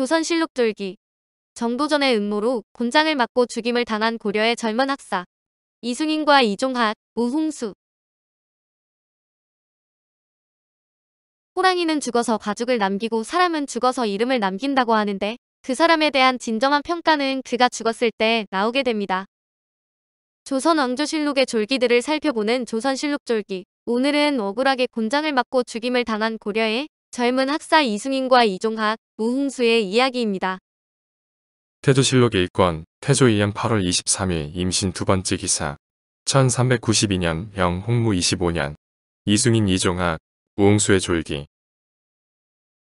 조선실록돌기 정도전의 음모로 곤장을 맞고 죽임을 당한 고려의 젊은 학사 이승인과 이종학, 우홍수 호랑이는 죽어서 가죽을 남기고 사람은 죽어서 이름을 남긴다고 하는데 그 사람에 대한 진정한 평가는 그가 죽었을 때 나오게 됩니다. 조선왕조실록의 졸기들을 살펴보는 조선실록졸기 오늘은 억울하게 곤장을 맞고 죽임을 당한 고려의 젊은 학사 이승인과 이종학, 무흥수의 이야기입니다. 태조실록 1권, 태조 2년 8월 23일 임신 두 번째 기사 1392년 영 홍무 25년 이승인 이종학, 무흥수의 졸기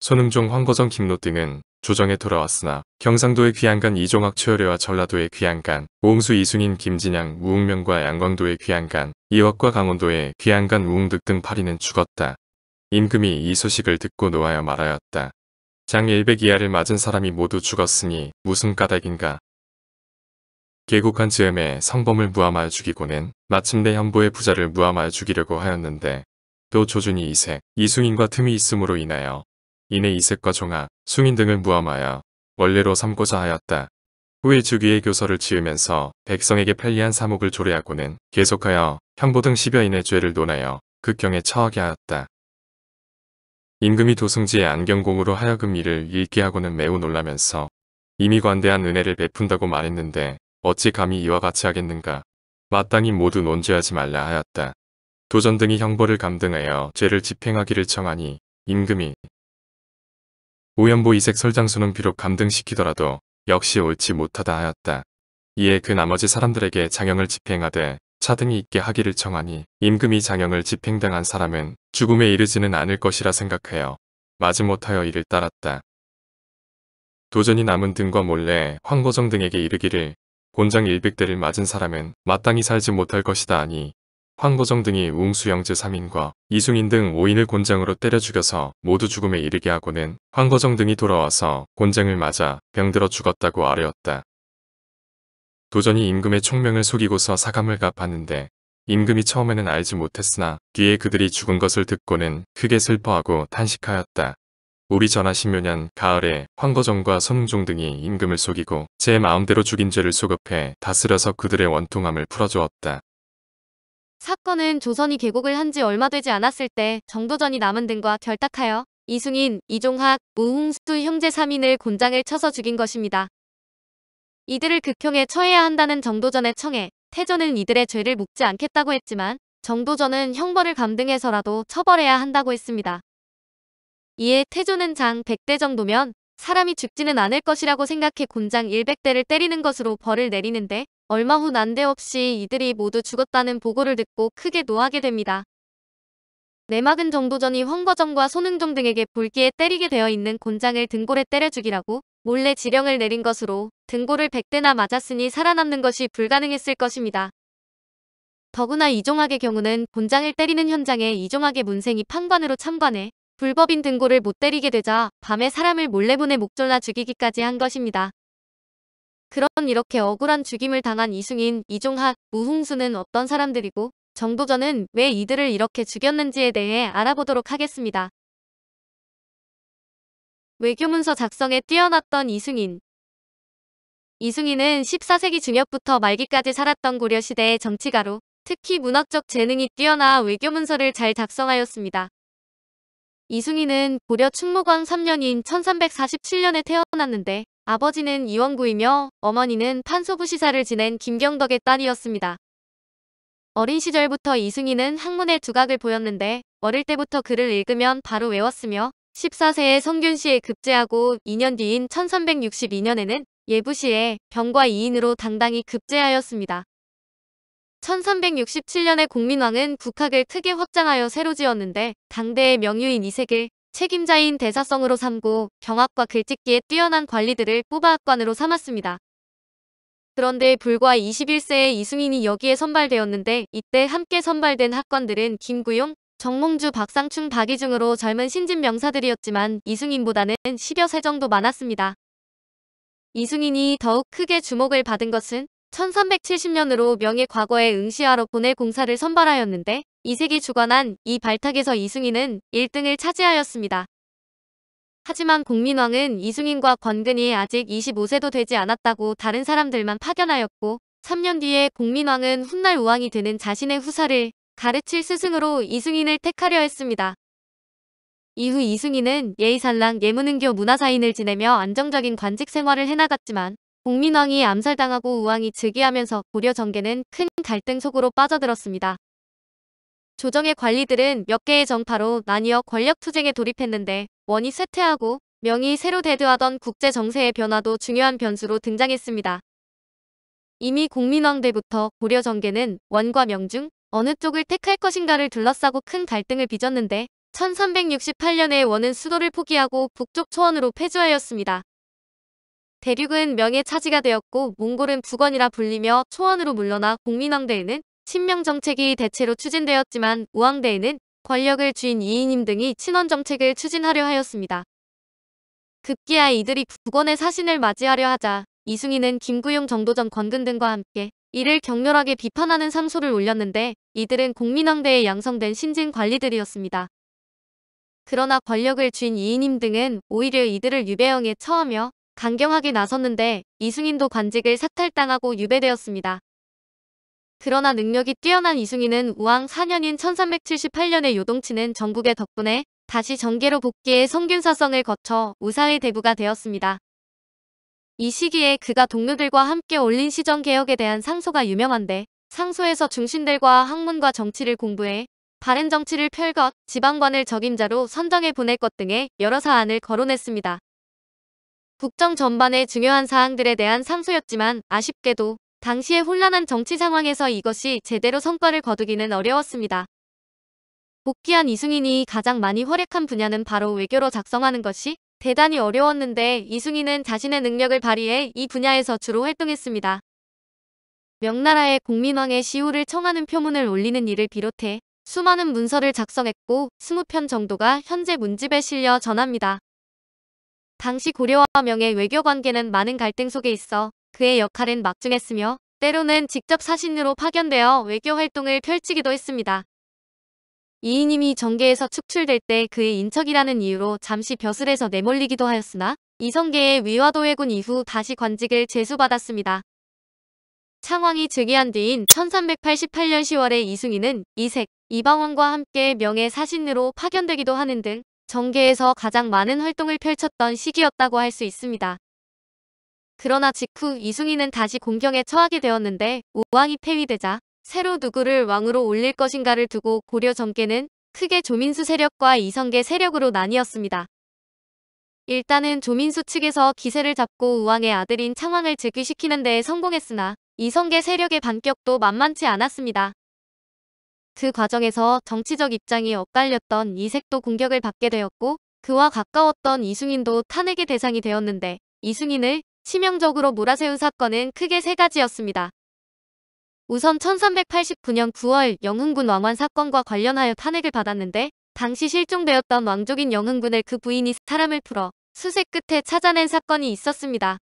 손흥종 황거정 김노 등은 조정에 돌아왔으나 경상도의 귀양간 이종학 최열애와 전라도의 귀양간 오흥수 이순인 김진양 우흥명과 양광도의 귀양간 이 w 과 강원도의 귀양간 우흥득 등 8인은 죽었다. 임금이 이 소식을 듣고 놓아야 말하였다. 장1 0 이하를 맞은 사람이 모두 죽었으니 무슨 까닭인가. 개국한 즈음에 성범을 무함하여 죽이고는 마침내 현보의 부자를 무함하여 죽이려고 하였는데 또 조준이 이색, 이승인과 틈이 있음으로 인하여 이내 이색과 종하, 숭인 등을 무함하여 원래로 삼고자 하였다. 후에 즉위의 교서를 지으면서 백성에게 편리한 사목을 조례하고는 계속하여 형보 등1여인의 죄를 논하여 극경에 처하게 하였다. 임금이 도승지의 안경공으로 하여금 이를 읽게 하고는 매우 놀라면서 이미 관대한 은혜를 베푼다고 말했는데 어찌 감히 이와 같이 하겠는가. 마땅히 모두 논죄하지 말라 하였다. 도전 등이 형벌을 감등하여 죄를 집행하기를 청하니 임금이 오연보 이색 설장수는 비록 감등시키더라도 역시 옳지 못하다 하였다. 이에 그 나머지 사람들에게 장형을 집행하되 차 등이 있게 하기를 청하니 임금이 장형을 집행당한 사람은 죽음에 이르지는 않을 것이라 생각하여 마지못하여 이를 따랐다. 도전이 남은 등과 몰래 황거정 등에게 이르기를 곤장 100대를 맞은 사람은 마땅히 살지 못할 것이다 하니 황거정 등이 웅수영제 3인과 이승인 등 5인을 곤장으로 때려 죽여서 모두 죽음에 이르게 하고는 황거정 등이 돌아와서 곤장을 맞아 병들어 죽었다고 아뢰었다. 도전이 임금의 총명을 속이고서 사감을 갚았는데 임금이 처음에는 알지 못했으나 뒤에 그들이 죽은 것을 듣고는 크게 슬퍼하고 탄식하였다. 우리 전하신묘년 가을에 황거정과 선웅종 등이 임금을 속이고 제 마음대로 죽인 죄를 소급해 다스려서 그들의 원통함을 풀어주었다. 사건은 조선이 개국을 한 지 얼마 되지 않았을 때 정도전이 남은 등과 결탁하여 이승인, 이종학, 무흥수 형제 3인을 곤장을 쳐서 죽인 것입니다. 이들을 극형에 처해야 한다는 정도전의 청에 태조는 이들의 죄를 묻지 않겠다고 했지만 정도전은 형벌을 감등해서라도 처벌해야 한다고 했습니다. 이에 태조는 장 100대 정도면 사람이 죽지는 않을 것이라고 생각해 곤장 100대를 때리는 것으로 벌을 내리는데 얼마 후 난데없이 이들이 모두 죽었다는 보고를 듣고 크게 노하게 됩니다. 내막은 정도전이 황거정과 손흥정 등에게 불기에 때리게 되어 있는 곤장을 등골에 때려 죽이라고 몰래 지령을 내린 것으로 등골을 100대나 맞았으니 살아남는 것이 불가능했을 것입니다. 더구나 이종학의 경우는 본장을 때리는 현장에 이종학의 문생이 판관으로 참관해 불법인 등골을 못 때리게 되자 밤에 사람을 몰래 보내 목 졸라 죽이기까지 한 것입니다. 그런 이렇게 억울한 죽임을 당한 이승인, 이종학, 무흥수는 어떤 사람들이고 정부전은왜 이들을 이렇게 죽였는지에 대해 알아보도록 하겠습니다. 외교문서 작성에 뛰어났던 이승인 이승희는 14세기 중엽부터 말기까지 살았던 고려시대의 정치가로 특히 문학적 재능이 뛰어나 외교문서를 잘 작성하였습니다. 이승희는 고려 충무광 3년인 1347년에 태어났는데 아버지는 이원구이며 어머니는 판소부시사를 지낸 김경덕의 딸이었습니다. 어린 시절부터 이승희는 학문의 두각을 보였는데 어릴 때부터 글을 읽으면 바로 외웠으며 14세에 성균시에 급제하고 2년 뒤인 1362년에는 예부시에 병과 이인으로 당당히 급제하였습니다. 1367년에 공민왕은 국학을 크게 확장하여 새로 지었는데 당대의 명유인 이색을 책임자인 대사성으로 삼고 경학과 글짓기에 뛰어난 관리들을 뽑아 학관으로 삼았습니다. 그런데 불과 21세의 이승인이 여기에 선발되었는데 이때 함께 선발된 학관들은 김구용, 정몽주, 박상충, 박이중으로 젊은 신진 명사들이었지만 이승인보다는 10여 세 정도 많았습니다. 이승인이 더욱 크게 주목을 받은 것은 1370년으로 명예 과거에 응시하러 보낼 공사를 선발하였는데 이색이 주관한 이 발탁에서 이승인은 1등을 차지하였습니다. 하지만 공민왕은 이승인과 권근이 아직 25세도 되지 않았다고 다른 사람들만 파견하였고 3년 뒤에 공민왕은 훗날 우왕이 되는 자신의 후사를 가르칠 스승으로 이승인을 택하려 했습니다. 이후 이승희는 예의살랑 예문은교 문화사인을 지내며 안정적인 관직 생활을 해나갔지만 공민왕이 암살당하고 우왕이 즉위하면서 고려 정계는 큰 갈등 속으로 빠져들었습니다. 조정의 관리들은 몇 개의 정파로 나뉘어 권력투쟁에 돌입했는데 원이 쇠퇴하고 명이 새로 대두하던 국제정세의 변화도 중요한 변수로 등장했습니다. 이미 공민왕 때부터 고려 정계는 원과 명 중 어느 쪽을 택할 것인가를 둘러싸고 큰 갈등을 빚었는데 1368년에 원은 수도를 포기하고 북쪽 초원으로 폐주하였습니다 대륙은 명의 차지가 되었고 몽골은 북원이라 불리며 초원으로 물러나 공민왕대에는 친명 정책이 대체로 추진되었지만 우왕대에는 권력을 쥔 이인임 등이 친원 정책을 추진하려 하였습니다. 급기야 이들이 북원의 사신을 맞이하려 하자 이승희는 김구용 정도전 권근 등과 함께 이를 격렬하게 비판하는 상소를 올렸는데 이들은 공민왕대에 양성된 신진 관리들이었습니다. 그러나 권력을 쥔 이인임 등은 오히려 이들을 유배형에 처하며 강경하게 나섰는데 이승인도 관직을 사탈당하고 유배되었습니다. 그러나 능력이 뛰어난 이승인은 우왕 4년인 1378년에 요동치는 전국의 덕분에 다시 정계로 복귀해 성균사성을 거쳐 우사의 대부가 되었습니다. 이 시기에 그가 동료들과 함께 올린 시정개혁에 대한 상소가 유명한데 상소에서 중신들과 학문과 정치를 공부해 바른 정치를 펼것, 지방관을 적임자로 선정해 보낼 것 등의 여러 사안을 거론했습니다. 국정 전반의 중요한 사항들에 대한 상소였지만 아쉽게도 당시의 혼란한 정치 상황에서 이것이 제대로 성과를 거두기는 어려웠습니다. 복귀한 이승인이 가장 많이 활약한 분야는 바로 외교로 작성하는 것이 대단히 어려웠는데 이승인은 자신의 능력을 발휘해 이 분야에서 주로 활동했습니다. 명나라의 공민왕의 시호를 청하는 표문을 올리는 일을 비롯해 수많은 문서를 작성했고 20편 정도가 현재 문집에 실려 전합니다. 당시 고려와 명의 외교관계는 많은 갈등 속에 있어 그의 역할은 막중했으며 때로는 직접 사신으로 파견되어 외교활동을 펼치기도 했습니다. 이인임이 정계에서 축출될 때 그의 인척이라는 이유로 잠시 벼슬에서 내몰리기도 하였으나 이성계의 위화도회군 이후 다시 관직을 제수받았습니다. 창왕이 즉위한 뒤인 1388년 10월에 이승희는 이색, 이방원과 함께 명예사신으로 파견되기도 하는 등 정계에서 가장 많은 활동을 펼쳤던 시기였다고 할 수 있습니다. 그러나 직후 이승희는 다시 공경에 처하게 되었는데 우왕이 폐위되자 새로 누구를 왕으로 올릴 것인가를 두고 고려 정계는 크게 조민수 세력과 이성계 세력으로 나뉘었습니다. 일단은 조민수 측에서 기세를 잡고 우왕의 아들인 창왕을 즉위시키는 데에 성공했으나 이성계 세력의 반격도 만만치 않았습니다. 그 과정에서 정치적 입장이 엇갈렸던 이색도 공격을 받게 되었고 그와 가까웠던 이승인도 탄핵의 대상이 되었는데 이승인을 치명적으로 몰아세운 사건은 크게 세 가지였습니다. 우선 1389년 9월 영흥군 왕환 사건과 관련하여 탄핵을 받았는데 당시 실종되었던 왕족인 영흥군을 그 부인이 사람을 풀어 수색 끝에 찾아낸 사건이 있었습니다.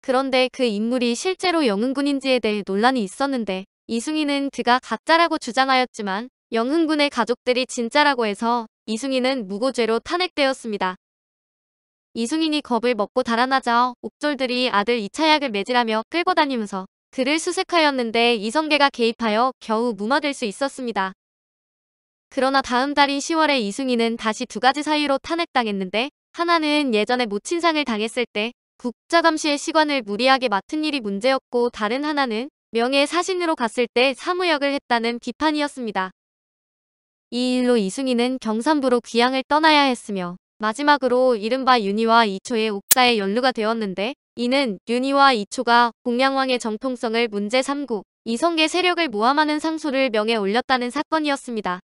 그런데 그 인물이 실제로 영흥군인지에 대해 논란이 있었는데 이승희는 그가 가짜라고 주장하였지만 영흥군의 가족들이 진짜라고 해서 이승희는 무고죄로 탄핵되었습니다. 이승인이 겁을 먹고 달아나자 옥졸들이 아들 이차약을 매질하며 끌고 다니면서 그를 수색하였는데 이성계가 개입하여 겨우 무마될 수 있었습니다. 그러나 다음 달인 10월에 이승희는 다시 두 가지 사유로 탄핵당했는데 하나는 예전에 모친상을 당했을 때 국자 감시의 시간을 무리하게 맡은 일이 문제였고 다른 하나는 명예 사신으로 갔을 때 사무역을 했다는 비판이었습니다. 이 일로 이승희는 경산부로 귀향을 떠나야 했으며 마지막으로 이른바 윤희와 이초의 옥사에 연루가 되었는데 이는 윤희와 이초가 공양왕의 정통성을 문제 삼고 이성계 세력을 모함하는 상소를 명에 올렸다는 사건이었습니다.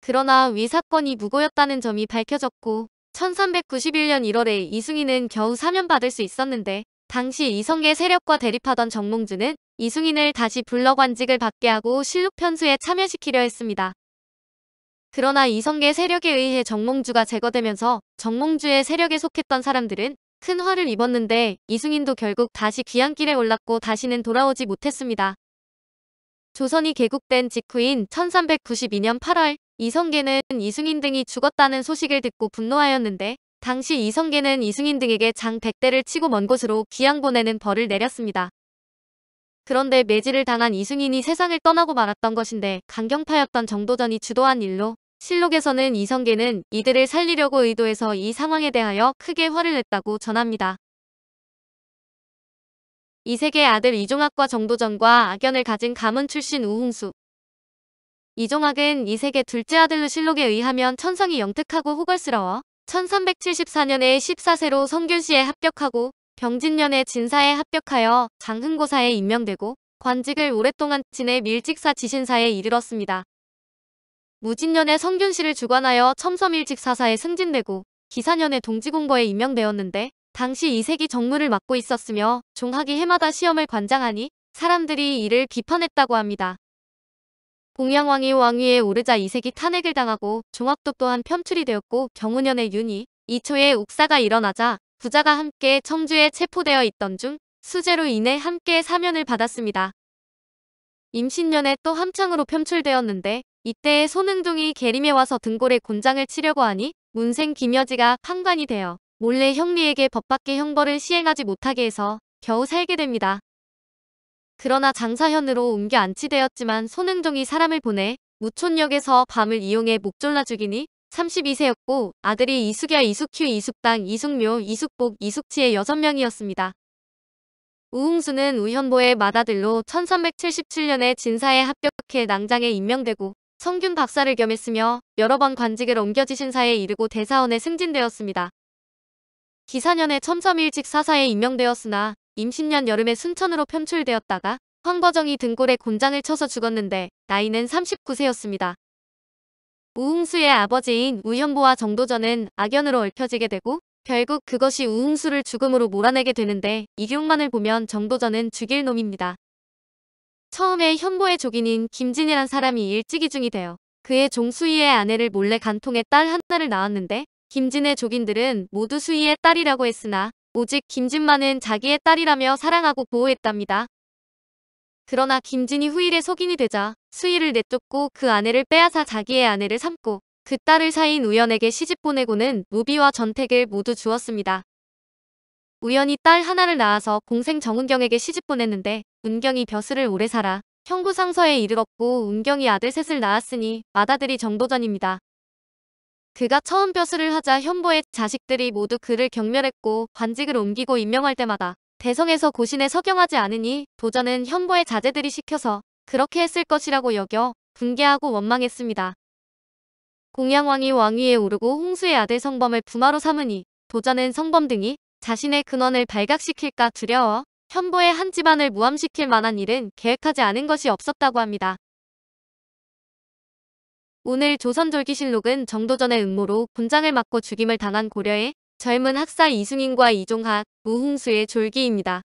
그러나 위 사건이 무고였다는 점이 밝혀졌고 1391년 1월에 이승희는 겨우 사면 받을 수 있었는데 당시 이성계 세력과 대립하던 정몽주는 이승인을 다시 불러 관직을 받게 하고 실록 편수에 참여시키려 했습니다. 그러나 이성계 세력에 의해 정몽주가 제거되면서 정몽주의 세력에 속했던 사람들은 큰 화를 입었는데 이승인도 결국 다시 귀향길에 올랐고 다시는 돌아오지 못했습니다. 조선이 개국된 직후인 1392년 8월 이성계는 이승인 등이 죽었다는 소식을 듣고 분노하였는데 당시 이성계는 이승인 등에게 장 100대를 치고 먼 곳으로 귀양 보내는 벌을 내렸습니다. 그런데 매질을 당한 이승인이 세상을 떠나고 말았던 것인데 강경파였던 정도전이 주도한 일로 실록에서는 이성계는 이들을 살리려고 의도해서 이 상황에 대하여 크게 화를 냈다고 전합니다. 이세계의 아들 이종학과 정도전과 악연을 가진 가문 출신 우홍수 이종학은 이세계 둘째 아들 로실록에 의하면 천성이 영특하고 호걸스러워 1374년에 14세로 성균시에 합격하고 병진년에 진사에 합격하여 장흥고사에 임명되고 관직을 오랫동안 지내 밀직사 지신사에 이르렀습니다. 무진년에 성균시를 주관하여 첨서밀직사사에 승진되고 기사년에 동지공거에 임명되었는데 당시 이색이 정무를 맡고 있었으며 종학이 해마다 시험을 관장하니 사람들이 이를 비판했다고 합니다. 공양왕이 왕위에 오르자 이색이 탄핵을 당하고 종합도 또한 편출이 되었고 경운년의 윤이 2초에 옥사가 일어나자 부자가 함께 청주에 체포되어 있던 중 수재로 인해 함께 사면을 받았습니다. 임신년에 또 함창으로 편출되었는데 이때에 손흥종이 계림에 와서 등골에 곤장을 치려고 하니 문생 김여지가 판관이 되어 몰래 형리에게 법밖의 형벌을 시행하지 못하게 해서 겨우 살게 됩니다. 그러나 장사현으로 옮겨 안치되었지만 손흥종이 사람을 보내 무촌역에서 밤을 이용해 목졸라 죽이니 32세였고 아들이 이숙야, 이숙휴, 이숙당, 이숙묘, 이숙복, 이숙치의 6명이었습니다. 우흥수는 우현보의 맏아들로 1377년에 진사에 합격해 낭장에 임명되고 성균 박사를 겸했으며 여러 번 관직을 옮겨지신사에 이르고 대사원에 승진되었습니다. 기사년에 첨점일직 사사에 임명되었으나 임신년 여름에 순천으로 편출되었다가 황거정이 등골에 곤장을 쳐서 죽었는데 나이는 39세였습니다. 우흥수의 아버지인 우현보와 정도전은 악연으로 얽혀지게 되고 결국 그것이 우흥수를 죽음으로 몰아내게 되는데 이경만을 보면 정도전은 죽일 놈입니다. 처음에 현보의 조기인 김진이란 사람이 일찍이중이 되어 그의 종수희의 아내를 몰래 간통해 딸 한나를 낳았는데 김진의 족인들은 모두 수희의 딸이라고 했으나 오직 김진만은 자기의 딸이라며 사랑하고 보호했답니다. 그러나 김진이 후일에 속인이 되자 수희를 내쫓고 그 아내를 빼앗아 자기의 아내를 삼고 그 딸을 사인 우연에게 시집 보내고는 무비와 전택을 모두 주었습니다. 우연히딸 하나를 낳아서 공생 정은경에게 시집 보냈는데 은경이 벼슬을 오래 살아 형부상서에 이르렀고 은경이 아들 셋을 낳았으니 맏아들이 정도전입니다. 그가 처음 벼슬을 하자 현보의 자식들이 모두 그를 경멸했고 관직을 옮기고 임명할 때마다 대성에서 고신에 서경하지 않으니 도전은 현보의 자제들이 시켜서 그렇게 했을 것이라고 여겨 붕괴하고 원망했습니다. 공양왕이 왕위에 오르고 홍수의 아들 성범을 부마로 삼으니 도전은 성범 등이 자신의 근원을 발각시킬까 두려워 현보의 한 집안을 무함시킬 만한 일은 계획하지 않은 것이 없었다고 합니다. 오늘 조선졸기실록은 정도전의 음모로 군장을 맞고 죽임을 당한 고려의 젊은 학사 이승인과 이종학, 무흥수의 졸기입니다.